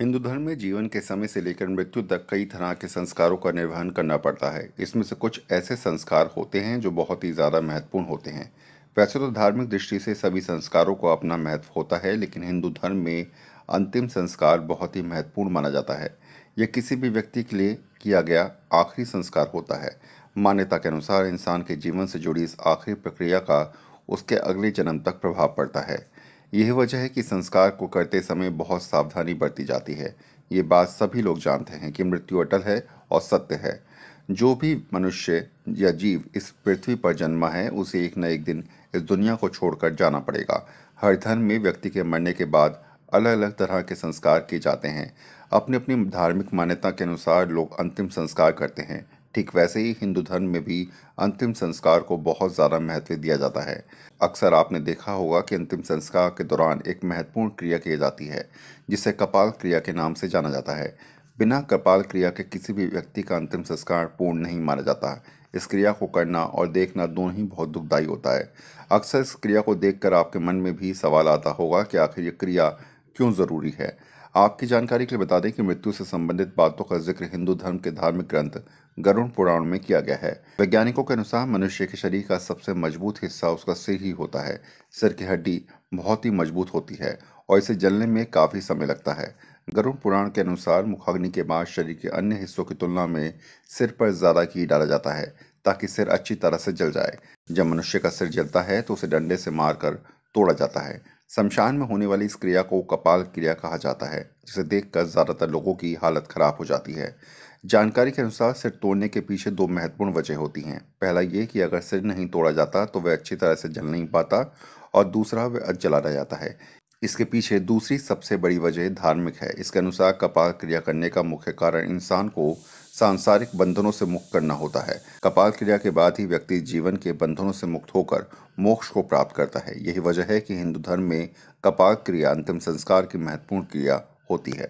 हिंदू धर्म में जीवन के समय से लेकर मृत्यु तक कई तरह के संस्कारों का निर्वहन करना पड़ता है इसमें से कुछ ऐसे संस्कार होते हैं जो बहुत ही ज़्यादा महत्वपूर्ण होते हैं वैसे तो धार्मिक दृष्टि से सभी संस्कारों को अपना महत्व होता है लेकिन हिंदू धर्म में अंतिम संस्कार बहुत ही महत्वपूर्ण माना जाता है यह किसी भी व्यक्ति के लिए किया गया आखिरी संस्कार होता है मान्यता के अनुसार इंसान के जीवन से जुड़ी इस आखिरी प्रक्रिया का उसके अगले जन्म तक प्रभाव पड़ता है यही वजह है कि संस्कार को करते समय बहुत सावधानी बरती जाती है ये बात सभी लोग जानते हैं कि मृत्यु अटल है और सत्य है जो भी मनुष्य या जीव इस पृथ्वी पर जन्मा है उसे एक न एक दिन इस दुनिया को छोड़कर जाना पड़ेगा हर धर्म में व्यक्ति के मरने के बाद अलग अलग तरह के संस्कार किए जाते हैं अपनी अपनी धार्मिक मान्यता के अनुसार लोग अंतिम संस्कार करते हैं ठीक वैसे ही हिंदू धर्म में भी अंतिम संस्कार को बहुत ज़्यादा महत्व दिया जाता है अक्सर आपने देखा होगा कि अंतिम संस्कार के दौरान एक महत्वपूर्ण क्रिया की जाती है जिसे कपाल क्रिया के नाम से जाना जाता है बिना कपाल क्रिया के किसी भी व्यक्ति का अंतिम संस्कार पूर्ण नहीं माना जाता इस क्रिया को करना और देखना दोनों ही बहुत दुखदायी होता है अक्सर इस क्रिया को देखकर आपके मन में भी सवाल आता होगा कि आखिर ये क्रिया क्यों ज़रूरी है आपकी जानकारी के लिए बता दें कि मृत्यु से संबंधित बातों का जिक्र हिंदू धर्म के धार्मिक ग्रंथ गरुण पुराण में किया गया है वैज्ञानिकों के अनुसार मनुष्य के शरीर का सबसे मजबूत हिस्सा उसका सिर ही होता है सिर की हड्डी बहुत ही मजबूत होती है और इसे जलने में काफ़ी समय लगता है गरुण पुराण के अनुसार मुखाग्नि के बाद शरीर के अन्य हिस्सों की तुलना में सिर पर ज़्यादा की डाला जाता है ताकि सिर अच्छी तरह से जल जाए जब मनुष्य का सिर जलता है तो उसे डंडे से मारकर तोड़ा जाता है शमशान में होने वाली इस क्रिया को कपाल क्रिया कहा जाता है जिसे देखकर ज़्यादातर लोगों की हालत ख़राब हो जाती है जानकारी के अनुसार सिर तोड़ने के पीछे दो महत्वपूर्ण वजह होती हैं पहला ये कि अगर सिर नहीं तोड़ा जाता तो वह अच्छी तरह से जल नहीं पाता और दूसरा वह जला रह जाता है इसके पीछे दूसरी सबसे बड़ी वजह धार्मिक है इसके अनुसार कपाल क्रिया करने का मुख्य कारण इंसान को सांसारिक बंधनों से मुक्त करना होता है कपाल क्रिया के बाद ही व्यक्ति जीवन के बंधनों से मुक्त होकर मोक्ष को प्राप्त करता है यही वजह है कि हिंदू धर्म में कपाल क्रिया अंतिम संस्कार की महत्वपूर्ण क्रिया होती है